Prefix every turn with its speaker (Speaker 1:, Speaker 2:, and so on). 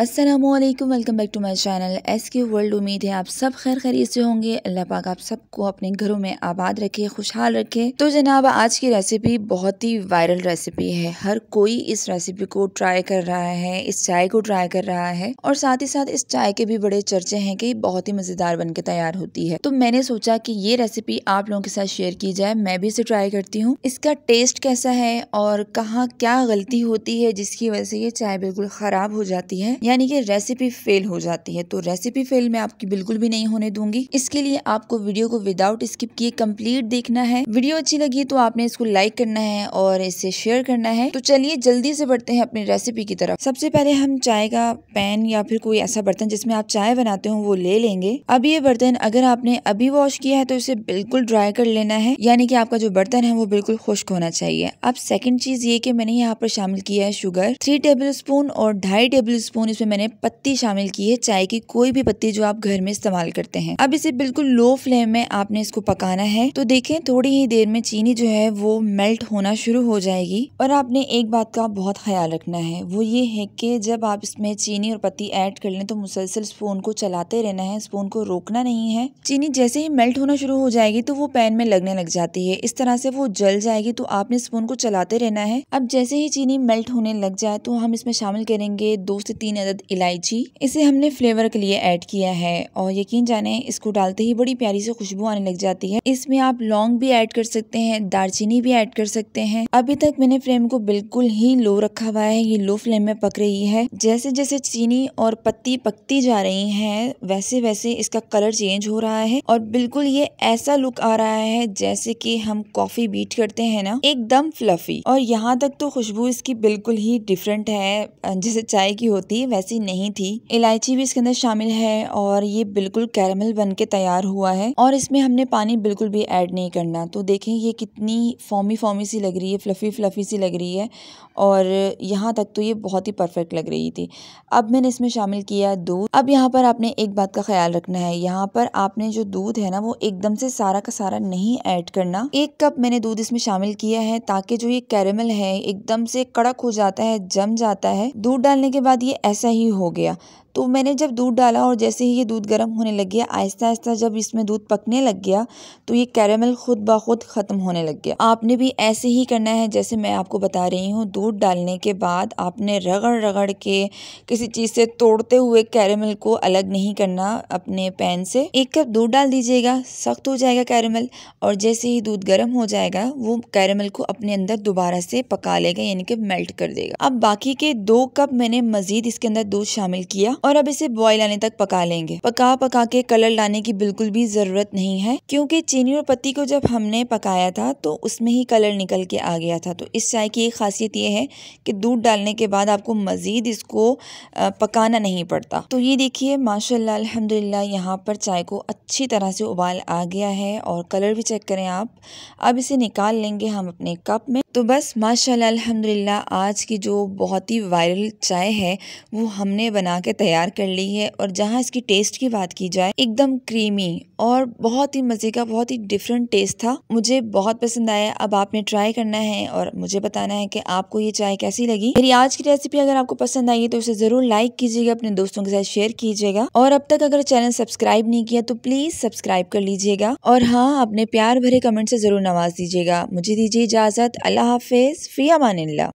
Speaker 1: Aslam welcome back to my channel S K world उम्मीद है आप सब खैर खरीद से होंगे अल्लाह पाक आप सबको अपने घरों में आबाद रखे खुशहाल रखे तो जनाब आज की रेसिपी बहुत ही वायरल रेसिपी है हर कोई इस रेसिपी को ट्राई कर रहा है इस चाय को ट्राई कर रहा है और साथ ही साथ इस चाय के भी बड़े चर्चे हैं कि बहुत ही मज़ेदार बन के तैयार होती है तो मैंने सोचा की ये रेसिपी आप लोगों के साथ शेयर की जाए मैं भी इसे ट्राई करती हूँ इसका टेस्ट कैसा है और कहाँ क्या गलती होती है जिसकी वजह से ये चाय बिल्कुल ख़राब हो जाती है यानी कि रेसिपी फेल हो जाती है तो रेसिपी फेल मैं आपकी बिल्कुल भी नहीं होने दूंगी इसके लिए आपको वीडियो को विदाउट स्किप किए कंप्लीट देखना है वीडियो अच्छी लगी तो आपने इसको लाइक करना है और इसे शेयर करना है तो चलिए जल्दी से बढ़ते हैं अपनी रेसिपी की तरफ सबसे पहले हम चाय का पैन या फिर कोई ऐसा बर्तन जिसमें आप चाय बनाते हो वो ले लेंगे अब ये बर्तन अगर आपने अभी वॉश किया है तो इसे बिल्कुल ड्राई कर लेना है यानी कि आपका जो बर्तन है वो बिल्कुल खुश्क होना चाहिए अब सेकंड चीज ये कि मैंने यहाँ पर शामिल किया है शुगर थ्री टेबल स्पून और ढाई टेबल स्पून इसमें मैंने पत्ती शामिल की है चाय की कोई भी पत्ती जो आप घर में इस्तेमाल करते हैं अब इसे बिल्कुल लो फ्लेम में आपने इसको पकाना है तो देखें थोड़ी ही देर में चीनी जो है वो मेल्ट होना शुरू हो जाएगी और आपने एक बात का बहुत ख्याल रखना है वो ये है कि जब आप इसमें चीनी और पत्ती ऐड कर लें तो मुसलसल स्पून को चलाते रहना है स्पून को रोकना नहीं है चीनी जैसे ही मेल्ट होना शुरू हो जाएगी तो वो पैन में लगने लग जाती है इस तरह से वो जल जाएगी तो आपने स्पून को चलाते रहना है अब जैसे ही चीनी मेल्ट होने लग जाए तो हम इसमें शामिल करेंगे दो से तीन अदद इलायची इसे हमने फ्लेवर के लिए ऐड किया है और यकीन जाने इसको डालते ही बड़ी प्यारी से खुशबू आने लग जाती है इसमें आप लौंग भी ऐड कर सकते हैं दालचीनी भी ऐड कर सकते हैं अभी तक मैंने फ्लेम को बिल्कुल ही लो रखा हुआ है ये लो फ्लेम में पक रही है जैसे जैसे चीनी और पत्ती पकती जा रही है वैसे वैसे इसका कलर चेंज हो रहा है और बिल्कुल ये ऐसा लुक आ रहा है जैसे की हम कॉफी बीट करते हैं ना एकदम फ्लफी और यहाँ तक तो खुशबू इसकी बिल्कुल ही डिफरेंट है जैसे चाय की होती है ऐसी नहीं थी इलायची भी इसके अंदर शामिल है और ये बिल्कुल कैरमल बन के तैयार हुआ है और इसमें हमने पानी बिल्कुल भी ऐड नहीं करना तो देखें ये कितनी फॉमी फॉमी सी लग रही है फ्लफ़ी फ्लफ़ी सी लग रही है और यहाँ तक तो ये बहुत ही परफेक्ट लग रही थी अब मैंने इसमें शामिल किया दूध अब यहाँ पर आपने एक बात का ख्याल रखना है यहाँ पर आपने जो दूध है ना वो एकदम से सारा का सारा नहीं ऐड करना एक कप मैंने दूध इसमें शामिल किया है ताकि जो ये कैरेमल है एकदम से कड़क हो जाता है जम जाता है दूध डालने के बाद ये ऐसा ही हो गया तो मैंने जब दूध डाला और जैसे ही ये दूध गर्म होने लग गया आहिस्ता आहिस्ता जब इसमें दूध पकने लग गया तो ये कैरामल खुद ब खुद ख़त्म होने लग गया आपने भी ऐसे ही करना है जैसे मैं आपको बता रही हूँ दूध डालने के बाद आपने रगड़ रगड़ के किसी चीज़ से तोड़ते हुए कैरामल को अलग नहीं करना अपने पैन से एक कप दूध डाल दीजिएगा सख्त हो जाएगा कैरामल और जैसे ही दूध गर्म हो जाएगा वो कैरामल को अपने अंदर दोबारा से पका लेगा यानी कि मेल्ट कर देगा अब बाकी के दो कप मैंने मज़ीद इसके अंदर दूध शामिल किया और अब इसे बॉयल आने तक पका लेंगे पका पका के कलर लाने की बिल्कुल भी जरूरत नहीं है क्योंकि चीनी और पत्ती को जब हमने पकाया था तो उसमें ही कलर निकल के आ गया था तो इस चाय की एक खासियत ये है कि दूध डालने के बाद आपको मज़ीद इसको पकाना नहीं पड़ता तो ये देखिए माशा अलहमदिल्ला यहाँ पर चाय को अच्छी तरह से उबाल आ गया है और कलर भी चेक करें आप अब इसे निकाल लेंगे हम अपने कप में तो बस माशाल्लाह अल्हम्दुलिल्लाह आज की जो बहुत ही वायरल चाय है वो हमने बना के तैयार कर ली है और जहाँ इसकी टेस्ट की बात की जाए एकदम क्रीमी और बहुत ही मज़े का बहुत ही डिफरेंट टेस्ट था मुझे बहुत पसंद आया अब आपने ट्राई करना है और मुझे बताना है कि आपको ये चाय कैसी लगी मेरी आज की रेसिपी अगर आपको पसंद आई है तो उसे ज़रूर लाइक कीजिएगा अपने दोस्तों के साथ शेयर कीजिएगा और अब तक अगर चैनल सब्सक्राइब नहीं किया तो प्लीज़ सब्सक्राइब कर लीजिएगा और हाँ अपने प्यार भरे कमेंट से ज़रूर नवाज दीजिएगा मुझे दीजिए इजाज़त अल्लाह हाफ़िज़ फ़ी अमानिल्ला